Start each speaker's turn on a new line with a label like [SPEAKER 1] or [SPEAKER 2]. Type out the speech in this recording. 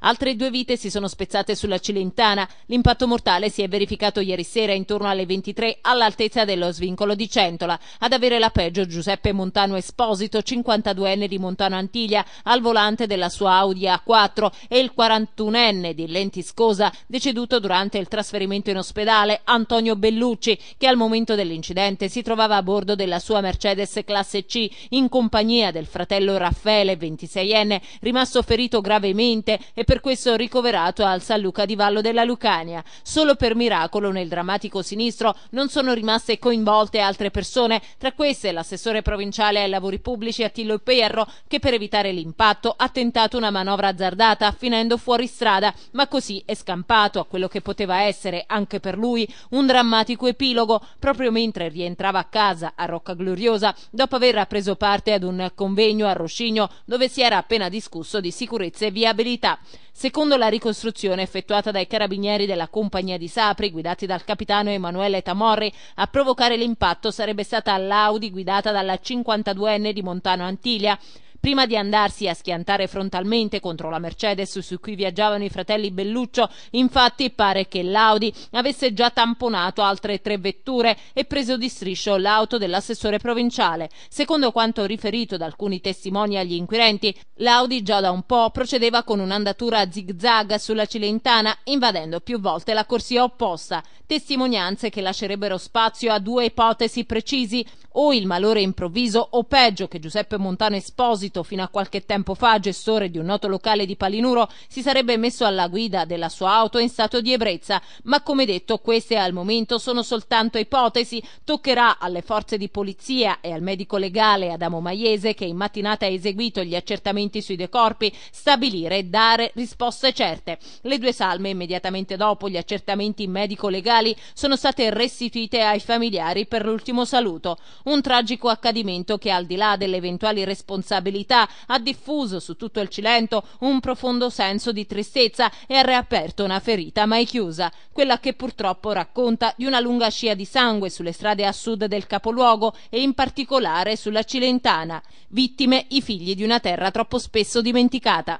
[SPEAKER 1] Altre due vite si sono spezzate sulla Cilentana. L'impatto mortale si è verificato ieri sera intorno alle 23 all'altezza dello svincolo di Centola. Ad avere la peggio Giuseppe Montano Esposito, 52enne di Montano Antiglia, al volante della sua Audi A4 e il 41enne di Lentiscosa, deceduto durante il trasferimento in ospedale, Antonio Bellucci, che al momento dell'incidente si trovava a bordo della sua Mercedes classe C in compagnia del fratello Raffaele, 26enne, rimasto ferito gravemente e per questo ricoverato al San Luca di Vallo della Lucania. Solo per miracolo nel drammatico sinistro non sono rimaste coinvolte altre persone, tra queste l'assessore provinciale ai lavori pubblici Attillo Perro che per evitare l'impatto ha tentato una manovra azzardata finendo fuori strada, ma così è scampato a quello che poteva essere anche per lui un drammatico epilogo proprio mentre rientrava a casa a Rocca Gloriosa dopo aver preso parte ad un convegno a Roscigno dove si era appena discusso di sicurezza e viabilità. Secondo la ricostruzione effettuata dai carabinieri della compagnia di Sapri, guidati dal capitano Emanuele Tamorri, a provocare l'impatto sarebbe stata l'Audi guidata dalla 52enne di Montano Antiglia. Prima di andarsi a schiantare frontalmente contro la Mercedes su cui viaggiavano i fratelli Belluccio, infatti pare che l'Audi avesse già tamponato altre tre vetture e preso di striscio l'auto dell'assessore provinciale. Secondo quanto riferito da alcuni testimoni agli inquirenti, l'Audi già da un po' procedeva con un'andatura a zig sulla Cilentana, invadendo più volte la corsia opposta. Testimonianze che lascerebbero spazio a due ipotesi precisi, o il malore improvviso o peggio che Giuseppe Montano Esposito, fino a qualche tempo fa gestore di un noto locale di Palinuro, si sarebbe messo alla guida della sua auto in stato di ebbrezza, ma come detto queste al momento sono soltanto ipotesi, toccherà alle forze di polizia e al medico legale Adamo Maiese che in mattinata ha eseguito gli accertamenti sui due corpi stabilire e dare risposte certe. Le due salme immediatamente dopo gli accertamenti medico-legali sono state restituite ai familiari per l'ultimo saluto. Un tragico accadimento che al di là delle eventuali responsabilità ha diffuso su tutto il Cilento un profondo senso di tristezza e ha riaperto una ferita mai chiusa, quella che purtroppo racconta di una lunga scia di sangue sulle strade a sud del capoluogo e in particolare sulla Cilentana, vittime i figli di una terra troppo spesso dimenticata.